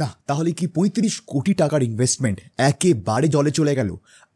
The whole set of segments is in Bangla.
না তাহলে কি পঁয়ত্রিশ কোটি টাকার ইনভেস্টমেন্ট একেবারে জলে চলে গেল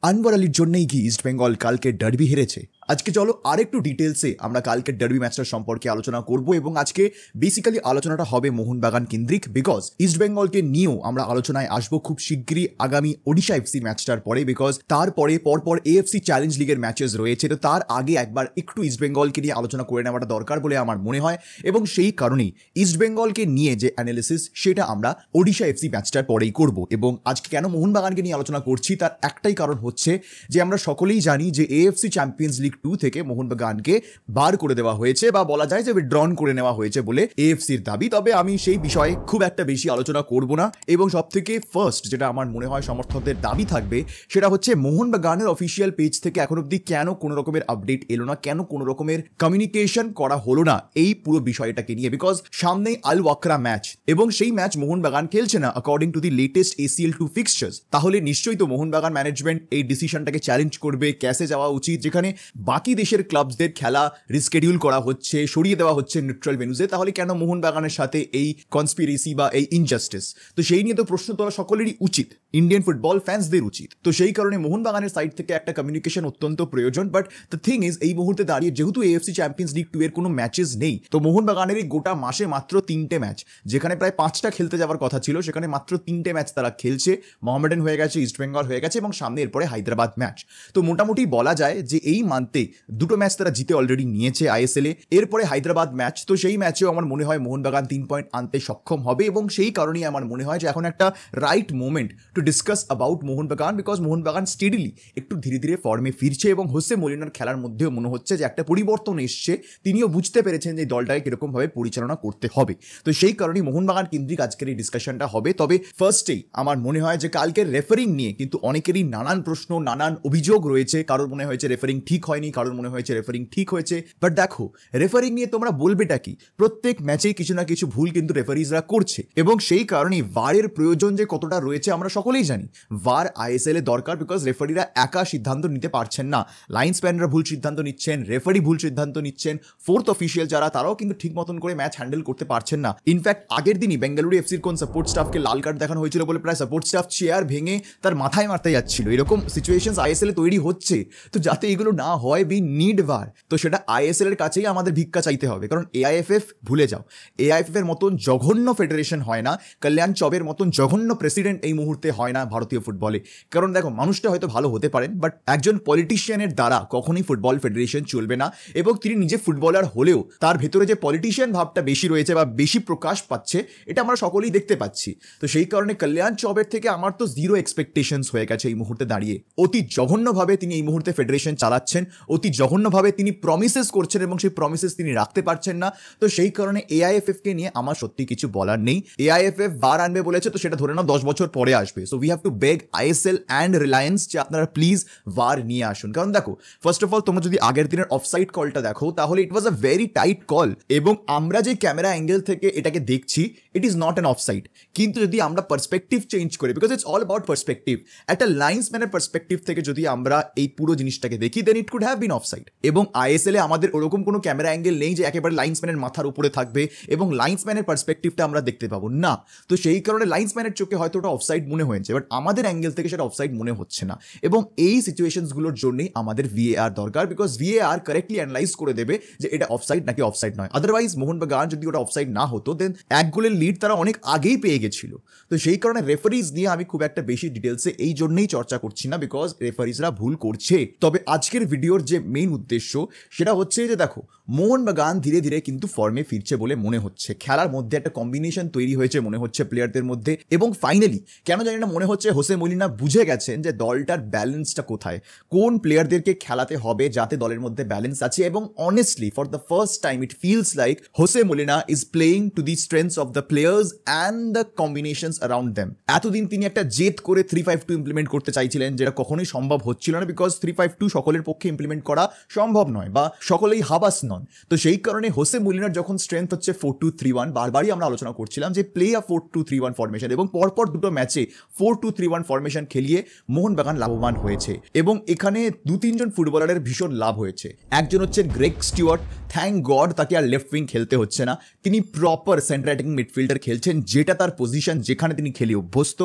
আনবরালির আলীর জন্যই কি ইস্টবেঙ্গল কালকে ডার্বি হেরেছে আজকে চলো আরেকটু ডিটেলসে আমরা কালকের ডার্বি ম্যাচটা সম্পর্কে আলোচনা করব এবং আজকে বেসিক্যালি আলোচনাটা হবে মোহনবাগান কেন্দ্রিক বিকজ ইস্টবেঙ্গলকে নিয়েও আমরা আলোচনায় আসব খুব শীঘ্রই আগামী ওডিশা এফসি ম্যাচটার পরে বিকজ তারপরে পরপর এএফসি চ্যালেঞ্জ লিগের ম্যাচেস রয়েছে তো তার আগে একবার একটু ইস্টবেঙ্গলকে নিয়ে আলোচনা করে নেওয়াটা দরকার বলে আমার মনে হয় এবং সেই কারণেই ইস্টবেঙ্গলকে নিয়ে যে অ্যানালিসিস সেটা আমরা ওডিশা এফসি ম্যাচটার পরেই করব এবং আজকে কেন মোহনবাগানকে নিয়ে আলোচনা করছি তার একটাই কারণ হচ্ছে যে আমরা সকলেই জানি যে এএফসি চ্যাম্পিয়ন্স লিগ টু থেকে মোহনবাগানকে বার করে দেওয়া হয়েছে বা বলা যায় যে উইথড্রন করে নেওয়া হয়েছে বলে এএফসির দাবি তবে আমি সেই বিষয়ে খুব একটা বেশি আলোচনা করব না এবং সব থেকে ফার্স্ট যেটা আমার মনে হয় সমর্থকদের দাবি থাকবে সেটা হচ্ছে মোহনবাগানের অফিসিয়াল পেজ থেকে এখন অব্দি কেন কোনো রকমের আপডেট এলো না কেন কোনো রকমের কমিউনিকেশন করা হলো না এই পুরো বিষয়টাকে নিয়ে বিকজ সামনেই আল ওয়াকরা ম্যাচ এবং সেই ম্যাচ মোহনবাগান খেলছে না according to the latest ACL two ফিক্সচার্স তাহলে নিশ্চয়ই তো মোহনবাগান ম্যানেজমেন্ট এই ডিসিশনটাকে চ্যালেঞ্জ করবে ক্যাশে যাওয়া উচিত যেখানে বাকি দেশের ক্লাবসদের খেলা রিস্কেডিউল করা হচ্ছে সরিয়ে দেওয়া হচ্ছে নিউট্রাল ভেনুজে তাহলে কেন মোহনবাগানের সাথে এই কনস্পিরেসি বা এই ইনজাস্টিস তো সেই নিয়ে তো প্রশ্ন তোলা সকলেরই উচিত ইন্ডিয়ান ফুটবল ফ্যান্সদের উচিত তো সেই কারণে মোহনবাগানের সাইড থেকে একটা কমিউনিকেশন অত্যন্ত প্রয়োজন বাট দ্য থিং ইজ এই মুহূর্তে দাঁড়িয়ে যেহেতু এএফসি চ্যাম্পিয়ন্স লিগ টু এর কোনো ম্যাচেস নেই তো মোহনবাগানের এই গোটা মাসে মাত্র তিনটে ম্যাচ যেখানে প্রায় পাঁচটা খেলতে যাওয়ার কথা ছিল সেখানে মাত্র তিনটে ম্যাচ তারা খেলছে মোহামেডান হয়ে গেছে ইস্টবেঙ্গল হয়ে গেছে এবং সামনে এরপরে হায়দ্রাবাদ ম্যাচ তো মোটামুটি বলা যায় যে এই মান্থে দুটো ম্যাচ তারা জিতে অলরেডি নিয়েছে আইএসএল এ এরপরে হায়দ্রাবাদ ম্যাচ তো সেই ম্যাচেও আমার মনে হয় মোহনবাগান তিন পয়েন্ট আনতে সক্ষম হবে এবং সেই কারণেই আমার মনে হয় যে এখন একটা right moment to discuss about Mohun Bagan because মোহন বাগান স্টেডিলি একটু ধীরে ধীরে ফর্মে ফিরছে এবং হোসে মলিনার খেলার মধ্যেও মনে হচ্ছে যে একটা পরিবর্তন এসছে তিনিও বুঝতে পেরেছেন যে দলটাকে কীরকমভাবে পরিচালনা করতে হবে তো সেই কারণেই মোহনবাগান কেন্দ্রিক আজকের এই ডিসকাশনটা হবে তবে ফার্স্টেই আমার মনে হয় যে কালকের রেফারিং নিয়ে কিন্তু অনেকেরই নানান প্রশ্ন নানান অভিযোগ রয়েছে কারোর মনে হয়েছে রেফারিং ঠিক হয়নি কারোর মনে হয়েছে রেফারিং ঠিক হয়েছে বাট দেখো রেফারিং নিয়ে তোমরা বলবেটা কি প্রত্যেক ম্যাচেই কিছু না কিছু ভুল কিন্তু রেফারিজরা করছে এবং সেই কারণেই বারের প্রয়োজন যে কতটা রয়েছে আমরা সকল সকলেই জানি ভার এ দরকার বিকজ রেফারিরা একা সিদ্ধান্ত নিতে পারছেন না লাইন্স প্যানরা ভুল সিদ্ধান্ত নিচ্ছেন রেফারি ভুল সিদ্ধান্ত নিচ্ছেন ফোর্থ অফিসিয়াল যারা তারাও কিন্তু ঠিক মতন করে ম্যাচ হ্যান্ডেল করতে পারছেন না ইনফ্যাক্ট আগের দিনই বেঙ্গালুরু এফসির কোন সাপোর্ট স্টাফকে লাল কার্ড দেখানো হয়েছিল বলে প্রায় সাপোর্ট স্টাফ চেয়ার ভেঙে তার মাথায় মারতে যাচ্ছিল এরকম সিচুয়েশন এ তৈরি হচ্ছে তো যাতে এগুলো না হয় বি নিড ভার তো সেটা আইএসএল এর কাছেই আমাদের ভিক্ষা চাইতে হবে কারণ এআইএফএফ ভুলে যাও এআইএফএফ এর মতন জঘন্য ফেডারেশন হয় না কল্যাণ চবের মতন জঘন্য প্রেসিডেন্ট এই মুহূর্তে হয় না ভারতীয় ফুটবলে কারণ দেখো মানুষটা হয়তো ভালো হতে পারেন বাট একজন পলিটিশিয়ানের দ্বারা কখনোই ফুটবল ফেডারেশন চলবে না এবং তিনি নিজে ফুটবলার হলেও তার ভেতরে যে পলিটিশিয়ান ভাবটা বেশি রয়েছে বা বেশি প্রকাশ পাচ্ছে এটা আমরা সকলেই দেখতে পাচ্ছি তো সেই কারণে কল্যাণ চবের থেকে আমার তো জিরো এক্সপেকটেশনস হয়ে গেছে এই মুহূর্তে দাঁড়িয়ে অতি জঘন্যভাবে তিনি এই মুহূর্তে ফেডারেশন চালাচ্ছেন অতি জঘন্যভাবে তিনি প্রমিসেস করছেন এবং সেই প্রমিসেস তিনি রাখতে পারছেন না তো সেই কারণে এআইএফএফকে নিয়ে আমার সত্যি কিছু বলার নেই এআইএফএফ বার আনবে বলেছে তো সেটা ধরে নাও দশ বছর পরে আসবে so we have to beg ISL and Reliance যে আপনারা প্লিজ ভার নিয়ে আসুন কারণ দেখো ফার্স্ট অফ অল তোমরা যদি আগের দিনের অফসাইড কলটা দেখো তাহলে it was a very tight call এবং আমরা যে ক্যামেরা অ্যাঙ্গেল থেকে এটাকে দেখছি it is not an offside কিন্তু যদি আমরা পার্সপেক্টিভ চেঞ্জ করি because it's all about perspective একটা লাইন্সম্যানের পার্সপেক্টিভ থেকে যদি আমরা এই পুরো জিনিসটাকে দেখি then it could have been offside এবং আইএসএল এ আমাদের ওরকম কোনো ক্যামেরা অ্যাঙ্গেল নেই যে একেবারে ম্যানের মাথার উপরে থাকবে এবং লাইন্সম্যানের পার্সপেক্টিভটা আমরা দেখতে পাবো না তো সেই কারণে লাইন্সম্যানের চোখে হয়তো ওটা অফসাইড মনে হয়েছে হয়েছে বাট আমাদের অ্যাঙ্গেল থেকে সেটা অফসাইড মনে হচ্ছে না এবং এই সিচুয়েশনসগুলোর জন্যই আমাদের ভিএআর দরকার বিকজ ভিএআর কারেক্টলি অ্যানালাইজ করে দেবে যে এটা অফসাইড নাকি অফসাইড নয় আদারওয়াইজ মোহন মোহনবাগান যদি ওটা অফসাইড না হতো দেন এক গোলের লিড তারা অনেক আগেই পেয়ে গেছিল তো সেই কারণে রেফারিজ নিয়ে আমি খুব একটা বেশি ডিটেলসে এই জন্যই চর্চা করছি না বিকজ রেফারিজরা ভুল করছে তবে আজকের ভিডিওর যে মেইন উদ্দেশ্য সেটা হচ্ছে যে দেখো বাগান ধীরে ধীরে কিন্তু ফর্মে ফিরছে বলে মনে হচ্ছে খেলার মধ্যে একটা কম্বিনেশন তৈরি হয়েছে মনে হচ্ছে প্লেয়ারদের মধ্যে এবং ফাইনালি কেন জানি না মনে হচ্ছে হোসে মলিনা বুঝে গেছেন যে দলটার ব্যালেন্সটা কোথায় কোন প্লেয়ারদেরকে খেলাতে হবে যাতে দলের মধ্যে ব্যালেন্স আছে এবং honestly for the first time it feels like Jose Molina is playing to the strengths of the players and the combinations around them এতদিন তিনি একটা জেদ করে থ্রি ফাইভ টু ইমপ্লিমেন্ট করতে চাইছিলেন যেটা কখনোই সম্ভব হচ্ছিল না বিকজ থ্রি ফাইভ টু সকলের পক্ষে ইমপ্লিমেন্ট করা সম্ভব নয় বা সকলেই হাবাস নয় নন তো সেই কারণে হোসে মুলিনার যখন স্ট্রেংথ হচ্ছে ফোর টু থ্রি ওয়ান বারবারই আমরা আলোচনা করছিলাম যে play a four two three one formation এবং পরপর দুটো ম্যাচে four two three one formation খেলিয়ে মোহনবাগান লাভবান হয়েছে এবং এখানে দু তিনজন ফুটবলারের ভীষণ লাভ হয়েছে একজন হচ্ছে গ্রেক স্টিওয়ার্ট থ্যাংক গড তাকে আর লেফট উইং খেলতে হচ্ছে না তিনি প্রপার সেন্টার অ্যাটিং মিডফিল্ডার খেলছেন যেটা তার পজিশন যেখানে তিনি খেলে অভ্যস্ত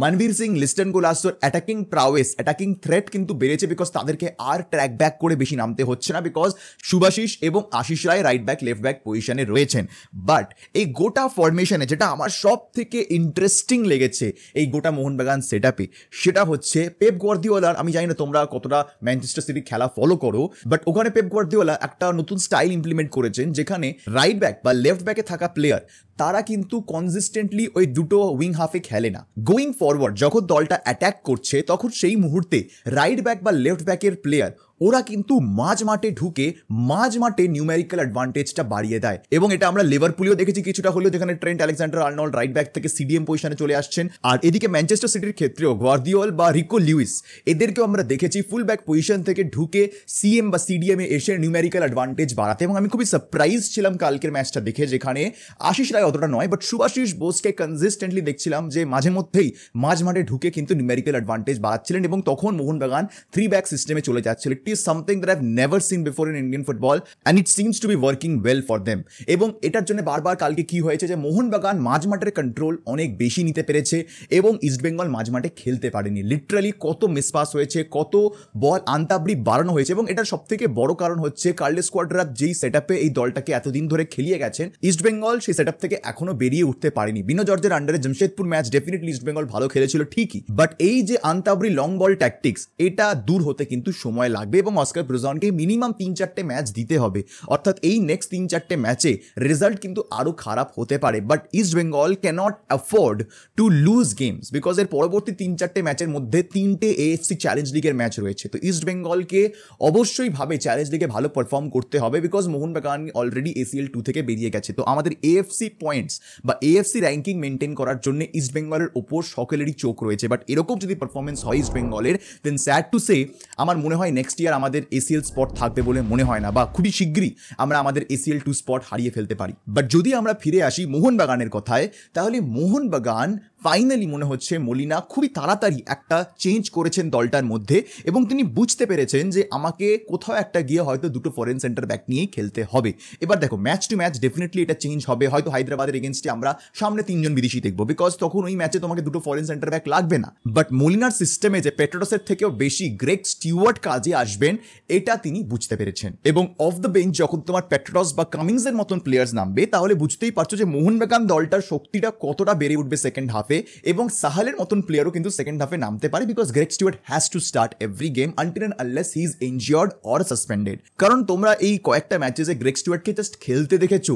মনবীর সিং লিস্টন গোলাস্তর অ্যাটাকিং প্রাওয়েস অ্যাটাকিং থ্রেট কিন্তু বেড়েছে বিকজ তাদেরকে আর ট্র্যাক ব্যাক করে বেশি নামতে হচ্ছে না বিকজ সুভাশিস এবং এবং Ashish Rai right back left back পজিশনে রয়েছেন বাট এই গোটা ফরমেশনে যেটা আমার সব থেকে ইন্টারেস্টিং লেগেছে এই গোটা মোহনবাগান সেট আপে সেটা হচ্ছে পেপ গোয়ার্দিওয়ালার আমি জানি না তোমরা কতটা ম্যানচেস্টার সিটি খেলা ফলো করো বাট ওখানে পেপ গোয়ার্দিওয়ালা একটা নতুন স্টাইল ইমপ্লিমেন্ট করেছেন যেখানে রাইট ব্যাক বা লেফট ব্যাকে থাকা প্লেয়ার তারা কিন্তু কনসিস্টেন্টলি ওই দুটো উইং হাফে খেলে না গোয়িং ফরওয়ার্ড যখন দলটা অ্যাট্যাক করছে তখন সেই মুহূর্তে রাইট ব্যাক বা লেফট ব্যাকের প্লেয়ার ওরা কিন্তু মাঝ মাঠে ঢুকে মাঝ মাঠে নিউমেরিক্যাল অ্যাডভান্টেজটা বাড়িয়ে দেয় এবং এটা আমরা লিভারপুলেও দেখেছি কিছুটা হলেও যেখানে Trent Alexander Arnold right back থেকে সিডিএম পজিশনে চলে আসছেন আর এদিকে ম্যানচেস্টার সিটির ক্ষেত্রেও গোয়ার্দিওল বা রিকো লিউইস এদেরকেও আমরা দেখেছি ফুল ব্যাক পজিশন থেকে ঢুকে সিএম বা সিডিএম এ এসে নিউমেরিক্যাল অ্যাডভান্টেজ বাড়াতে এবং আমি খুবই সারপ্রাইজ ছিলাম কালকের ম্যাচটা দেখে যেখানে আশিস রায় হয় অতটা নয় বাট সুভাশিস বোসকে কনসিস্টেন্টলি দেখছিলাম যে মাঝে মধ্যেই মাঝ মাঠে ঢুকে কিন্তু নিউমেরিক্যাল অ্যাডভান্টেজ বাড়াচ্ছিলেন এবং তখন মোহন বাগান থ্রি ব্যাক সিস্টেমে চলে যাচ্ছিল it is something that have never seen before in Indian football and it seems to be working well for them এবং এটার জন্য বারবার কালকে কি হয়েছে যে মোহন বাগান মাঝ মাঠের কন্ট্রোল অনেক বেশি নিতে পেরেছে এবং ইস্টবেঙ্গল মাঝ মাঠে খেলতে পারেনি লিটারালি কত মিসপাস হয়েছে কত বল আন্তাবড়ি বাড়ানো হয়েছে এবং এটার সবথেকে বড় কারণ হচ্ছে কার্লে স্কোয়াডরা যেই সেট আপে এই দলটাকে এতদিন ধরে খেলিয়ে গেছেন ইস্টবেঙ্গল সেই সেট থেকে থেকে এখনো বেরিয়ে উঠতে পারেনি বিনো জর্জের আন্ডারে জামশেদপুর ম্যাচ ডেফিনেটলি ইস্ট বেঙ্গল ভালো খেলেছিল ঠিকই বাট এই যে আন্তাবরি লং বল ট্যাকটিক্স এটা দূর হতে কিন্তু সময় লাগবে এবং অস্কার ব্রুজনকে মিনিমাম তিন চারটে ম্যাচ দিতে হবে অর্থাৎ এই নেক্সট তিন চারটে ম্যাচে রেজাল্ট কিন্তু আরও খারাপ হতে পারে but East Bengal can't afford to lose games because এর পরবর্তী তিন চারটে ম্যাচের মধ্যে তিনটে এএফসি চ্যালেঞ্জ লিগের ম্যাচ রয়েছে তো ইস্ট বেঙ্গলকে অবশ্যই ভাবে চ্যালেঞ্জ লিগে ভালো পারফর্ম করতে হবে বিকজ মোহন বাগান অলরেডি এসিএল টু থেকে বেরিয়ে গেছে তো আমাদের এএফসি পয়েন্টস বা এএফসি র্যাঙ্কিং মেনটেন করার জন্য ইস্ট বেঙ্গলের ওপর সকলেরই চোখ রয়েছে বাট এরকম যদি পারফরমেন্স হয় ইস্ট বেঙ্গলের দেন স্যাড টু সে আমার মনে হয় নেক্সট ইয়ার আমাদের এসিএল স্পট থাকবে বলে মনে হয় না বা খুবই শীঘ্রই আমরা আমাদের এসিএল টু স্পট হারিয়ে ফেলতে পারি বাট যদি আমরা ফিরে আসি মোহনবাগানের কথায় তাহলে মোহনবাগান ফাইনালি মনে হচ্ছে মলিনা খুবই তাড়াতাড়ি একটা চেঞ্জ করেছেন দলটার মধ্যে এবং তিনি বুঝতে পেরেছেন যে আমাকে কোথাও একটা গিয়ে হয়তো দুটো ফরেন সেন্টার ব্যাক নিয়েই খেলতে হবে এবার দেখো ম্যাচ টু ম্যাচ ডেফিনেটলি এটা চেঞ্জ হবে হয়তো হায়দ্রাবাদের এগেনস্টে আমরা সামনে তিনজন বিদেশি দেখবো বিকজ তখন ওই ম্যাচে তোমাকে দুটো ফরেন সেন্টার ব্যাক লাগবে না বাট মলিনার সিস্টেমে যে পেট্রোসের থেকেও বেশি গ্রেক স্টিওয়ার্ড কাজে আসবেন এটা তিনি বুঝতে পেরেছেন এবং অফ দ্য বেঞ্চ যখন তোমার পেট্রোস বা কামিংসের মতন প্লেয়ার্স নামবে তাহলে বুঝতেই পারছো যে বেগান দলটার শক্তিটা কতটা বেড়ে উঠবে সেকেন্ড হাফে হাফে এবং সাহালের মতন প্লেয়ারও কিন্তু সেকেন্ড হাফে নামতে পারে because Greg Stewart has to start every game until and unless he is injured or suspended কারণ তোমরা এই কয়েকটা ম্যাচেসে গ্রেক স্টুয়ার্টকে জাস্ট খেলতে দেখেছো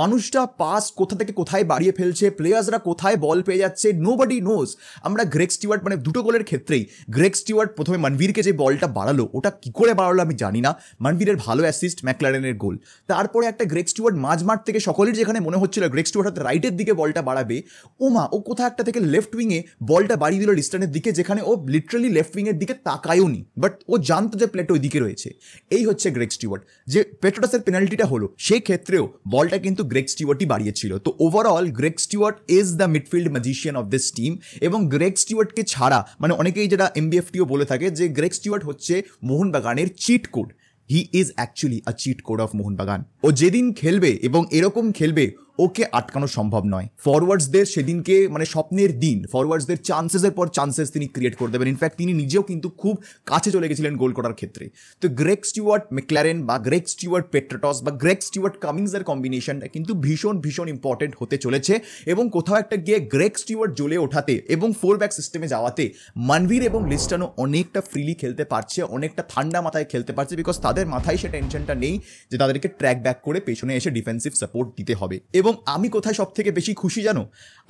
মানুষটা পাস কোথা থেকে কোথায় বাড়িয়ে ফেলছে প্লেয়ার্সরা কোথায় বল পেয়ে যাচ্ছে নো বডি নোজ আমরা গ্রেক স্টিওয়ার্ড মানে দুটো গোলের ক্ষেত্রেই গ্রেক স্টিওয়ার্ড প্রথমে মানবীরকে যে বলটা বাড়ালো ওটা কি করে বাড়ালো আমি জানি না মানবীরের ভালো অ্যাসিস্ট ম্যাকলারেনের গোল তারপরে একটা গ্রেক স্টিওয়ার্ট মাঝ মাঠ থেকে সকলের যেখানে মনে হচ্ছিল গ্রেক স্টিওয়ার্ট হাতে রাইটের দিকে বলটা বাড়াবে ওমা ও কোথায় কর্নারটা থেকে লেফট উইংয়ে বলটা বাড়ি দিল ডিস্টানের দিকে যেখানে ও লিটারালি লেফট উইংয়ের দিকে তাকায়ও নি বাট ও জানতো যে প্লেট ওই দিকে রয়েছে এই হচ্ছে গ্রেক স্টিওয়ার্ট যে পেট্রোটাসের পেনাল্টিটা হলো সেই ক্ষেত্রেও বলটা কিন্তু গ্রেক স্টিওয়ার্টই বাড়িয়েছিল তো overall Greg Stewart is the midfield magician of this team এবং গ্রেক স্টিওয়ার্টকে ছাড়া মানে অনেকেই যেটা এমবিএফটিও বলে থাকে যে গ্রেক স্টিওয়ার্ট হচ্ছে মোহনবাগানের cheat code he is actually a cheat code of Mohun Bagan ও যেদিন খেলবে এবং এরকম খেলবে ওকে আটকানো সম্ভব নয় ফরওয়ার্ডসদের সেদিনকে মানে স্বপ্নের দিন ফরওয়ার্ডসদের চান্সেসের পর চান্সেস তিনি ক্রিয়েট করে দেবেন ইনফ্যাক্ট তিনি নিজেও কিন্তু খুব কাছে চলে গেছিলেন গোল করার ক্ষেত্রে তো গ্রেক স্টিওয়ার্ট মেক্লারেন বা গ্রেক স্টিওয়ার্ট পেট্রাটস বা গ্রেক স্টিওয়ার্ট কামিংসের কম্বিনেশনটা কিন্তু ভীষণ ভীষণ ইম্পর্টেন্ট হতে চলেছে এবং কোথাও একটা গিয়ে গ্রেক স্টিওয়ার্ট জ্বলে ওঠাতে এবং ফোর ব্যাক সিস্টেমে যাওয়াতে মানভীর এবং লিস্টানো অনেকটা ফ্রিলি খেলতে পারছে অনেকটা ঠান্ডা মাথায় খেলতে পারছে বিকজ তাদের মাথায় সে টেনশনটা নেই যে তাদেরকে ট্র্যাক ব্যাক করে পেছনে এসে ডিফেন্সিভ সাপোর্ট দিতে হবে এবং এবং আমি কোথায় সব থেকে বেশি খুশি জানো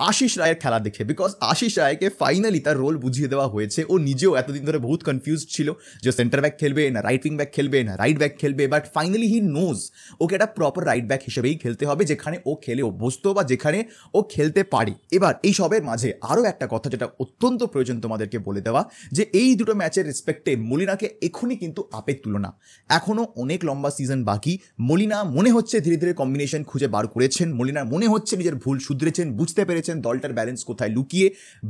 আশিস রায়ের খেলা দেখে বিকজ আশিস রায়কে ফাইনালি তার রোল বুঝিয়ে দেওয়া হয়েছে ও নিজেও এতদিন ধরে বহুত কনফিউজ ছিল যে সেন্টার ব্যাক খেলবে না রাইট উইং ব্যাক খেলবে না রাইট ব্যাক খেলবে but finally he knows okay একটা প্রপার রাইট ব্যাক হিসেবেই খেলতে হবে যেখানে ও খেলে অভ্যস্ত বা যেখানে ও খেলতে পারে এবার এই সবের মাঝে আরও একটা কথা যেটা অত্যন্ত প্রয়োজন তোমাদেরকে বলে দেওয়া যে এই দুটো ম্যাচের রেসপেক্টে মলিনাকে এখনই কিন্তু আপের তুলনা এখনও অনেক লম্বা সিজন বাকি মলিনা মনে হচ্ছে ধীরে ধীরে কম্বিনেশন খুঁজে বার করেছেন বলি মনে হচ্ছে নিজের ভুল শুধরেছেন বুঝতে পেরেছেন দলটার ব্যালেন্স কোথায় লুকিয়ে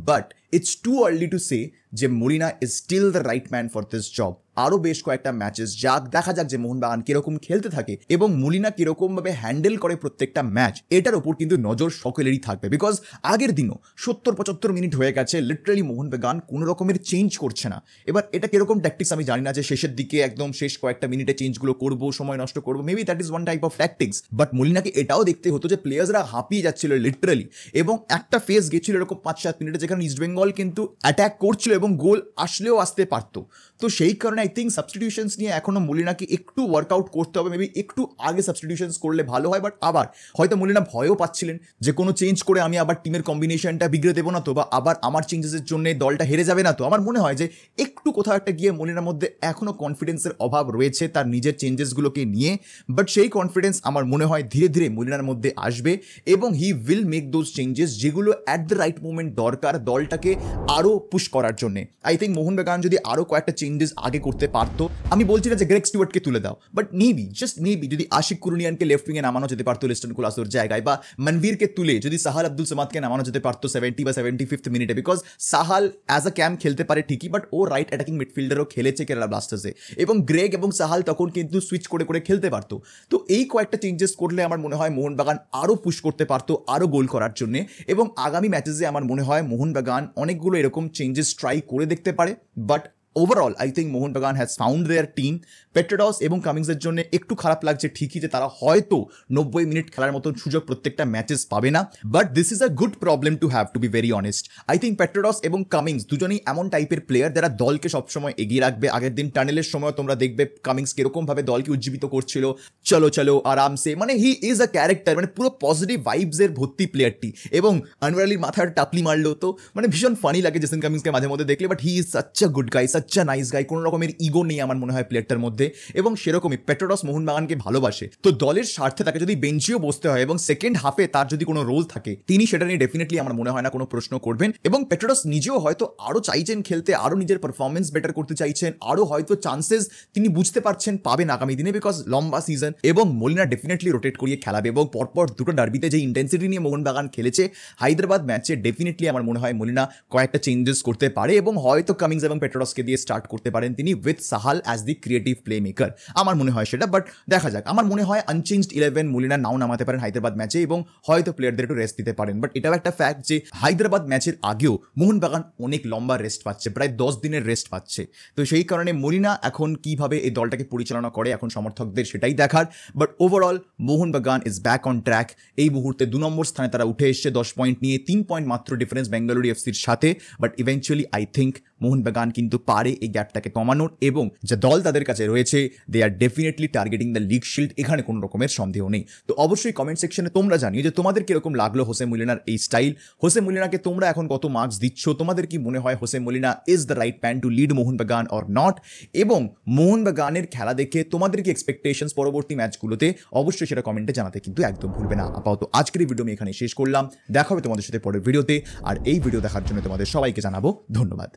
but it's too early to say যে Molina is still the right man for this job আরও বেশ কয়েকটা ম্যাচেস যাক দেখা যাক যে মোহনবাগান কিরকম খেলতে থাকে এবং মুলিনা কিরকমভাবে হ্যান্ডেল করে প্রত্যেকটা ম্যাচ এটার ওপর কিন্তু নজর সকলেরই থাকবে বিকজ আগের দিনও সত্তর পঁচাত্তর মিনিট হয়ে গেছে লিটারালি মোহনবাগান কোনো রকমের চেঞ্জ করছে না এবার এটা কিরকম ট্যাকটিক্স আমি জানি না যে শেষের দিকে একদম শেষ কয়েকটা মিনিটে চেঞ্জগুলো করব সময় নষ্ট করবো maybe that is one type of tactics but মুলিনাকে এটাও দেখতে হতো যে প্লেয়ার্সরা হাঁপিয়ে যাচ্ছিল লিটারালি এবং একটা ফেস গেছিল এরকম পাঁচ সাত মিনিটে যেখানে ইস্টবেঙ্গল কিন্তু অ্যাট্যাক করছিল এবং গোল আসলেও আসতে পারত তো সেই কারণে আই থিঙ্ক সাবস্টিটিউশনস নিয়ে এখনও মলিনাকে একটু ওয়ার্কআউট করতে হবে মেবি একটু আগে সাবস্টিটিউশনস করলে ভালো হয় বাট আবার হয়তো মলিনা ভয়ও পাচ্ছিলেন যে কোনো চেঞ্জ করে আমি আবার টিমের কম্বিনেশনটা বিগড়ে দেবো না তো বা আবার আমার চেঞ্জেসের জন্য দলটা হেরে যাবে না তো আমার মনে হয় যে একটু কোথাও একটা গিয়ে মলিনার মধ্যে এখনও কনফিডেন্সের অভাব রয়েছে তার নিজের চেঞ্জেসগুলোকে নিয়ে বাট সেই কনফিডেন্স আমার মনে হয় ধীরে ধীরে মলিনার মধ্যে আসবে এবং he will make those changes যেগুলো অ্যাট দ্য রাইট মুমেন্ট দরকার দলটাকে আরও পুশ করার জন্য জন্য আই থিঙ্ক মোহন বাগান যদি আরও কয়েকটা চেঞ্জেস আগে করতে পারতো আমি বলছি না যে গ্রেক স্টুয়ার্টকে তুলে দাও বাট মেবি জাস্ট মেবি যদি আশিক কুরুনিয়ানকে লেফট উইংয়ে নামানো যেতে পারতো লিস্টন কুলাসোর জায়গায় বা মনবীরকে তুলে যদি সাহাল আব্দুল সামাদকে নামানো যেতে পারতো সেভেন্টি বা সেভেন্টি ফিফথ মিনিটে বিকজ সাহাল অ্যাজ আ ক্যাম্প খেলতে পারে ঠিকই বাট ও রাইট অ্যাটাকিং মিডফিল্ডারও খেলেছে কেরালা ব্লাস্টার্সে এবং গ্রেগ এবং সাহাল তখন কিন্তু সুইচ করে করে খেলতে পারতো তো এই কয়েকটা চেঞ্জেস করলে আমার মনে হয় মোহনবাগান আরও পুশ করতে পারতো আরও গোল করার জন্যে এবং আগামী ম্যাচেসে আমার মনে হয় মোহনবাগান অনেকগুলো এরকম চেঞ্জেস ট্রাই ট্রাই করে দেখতে পারে but overall I think Mohun Bagan has found their team Petratos এবং কামিংসের জন্য একটু খারাপ লাগছে ঠিকই যে তারা হয়তো নব্বই মিনিট খেলার মতন সুযোগ প্রত্যেকটা ম্যাচেস পাবে না but this is a good problem to have to be very honest I think Petratos এবং কামিংস দুজনেই এমন টাইপের প্লেয়ার যারা দলকে সবসময় এগিয়ে রাখবে আগের দিন টানেলের সময় তোমরা দেখবে কামিংস কিরকমভাবে দলকে উজ্জীবিত করছিল চলো চলো আরামসে মানে হি ইজ আ ক্যারেক্টার মানে পুরো পজিটিভ ভাইবসের ভর্তি প্লেয়ারটি এবং আনোয়ার মাথার টাপলি মারলো তো মানে ভীষণ ফানি লাগে জেসন কামিংসকে মাঝে মধ্যে দেখলে but he is such a good guy such সাচ্চা নাইস গাই কোনো রকমের ইগো নেই আমার মনে হয় প্লেয়ারটার মধ্যে এবং সেরকমই পেট্রোডস মোহনবাগানকে ভালোবাসে তো দলের স্বার্থে তাকে যদি বেঞ্চেও বসতে হয় এবং সেকেন্ড হাফে তার যদি কোনো রোল থাকে তিনি সেটা নিয়ে ডেফিনেটলি আমার মনে হয় না কোনো প্রশ্ন করবেন এবং পেট্রোডস নিজেও হয়তো আরও চাইছেন খেলতে আরও নিজের পারফরমেন্স বেটার করতে চাইছেন আরও হয়তো চান্সেস তিনি বুঝতে পারছেন পাবেন আগামী দিনে বিকজ লম্বা সিজন এবং মলিনা ডেফিনেটলি রোটেট করিয়ে খেলাবে এবং পরপর দুটো ডার্বিতে যে ইন্টেন্সিটি নিয়ে মোহনবাগান খেলেছে হায়দ্রাবাদ ম্যাচে ডেফিনেটলি আমার মনে হয় মলিনা কয়েকটা চেঞ্জেস করতে পারে এবং হয়তো কামিংস এবং পেট্রোডসকে দিয়ে দিয়ে স্টার্ট করতে পারেন তিনি with Sahal as the creative playmaker আমার মনে হয় সেটা বাট দেখা যাক আমার মনে হয় আনচেঞ্জড ইলেভেন মুলিনা নাও নামাতে পারেন হায়দ্রাবাদ ম্যাচে এবং হয়তো প্লেয়ারদের একটু রেস্ট দিতে পারেন বাট এটাও একটা ফ্যাক্ট যে হায়দ্রাবাদ ম্যাচের আগেও মোহনবাগান অনেক লম্বা রেস্ট পাচ্ছে প্রায় দশ দিনের রেস্ট পাচ্ছে তো সেই কারণে মরিনা এখন কিভাবে এই দলটাকে পরিচালনা করে এখন সমর্থকদের সেটাই দেখার but overall Mohun Bagan is back on track এই মুহূর্তে দু নম্বর স্থানে তারা উঠে এসছে দশ পয়েন্ট নিয়ে তিন পয়েন্ট মাত্র ডিফারেন্স বেঙ্গালুরু এফসির সাথে but eventually I think Mohun Bagan কিন্তু পারে এই গ্যাপটাকে কমানোর এবং যে দল তাদের কাছে রয়েছে they are definitely targeting the league shield এখানে কোনো রকমের সন্দেহ নেই তো অবশ্যই কমেন্ট সেকশনে তোমরা জানিও যে তোমাদের কীরকম লাগলো হোসে মলিনার এই স্টাইল হোসে মলিনাকে তোমরা এখন কত মার্কস দিচ্ছ তোমাদের কি মনে হয় Jose Molina is the right pan to lead Mohun Bagan or not এবং মোহনবাগানের খেলা দেখে তোমাদের কি এক্সপেকটেশনস পরবর্তী ম্যাচগুলোতে অবশ্যই সেটা কমেন্টে জানাতে কিন্তু একদম ভুলবে না আপাতত আজকের এই ভিডিও আমি এখানে শেষ করলাম দেখা হবে তোমাদের সাথে পরের ভিডিওতে আর এই ভিডিও দেখার জন্য তোমাদের সবাইকে জানাবো ধন্যবাদ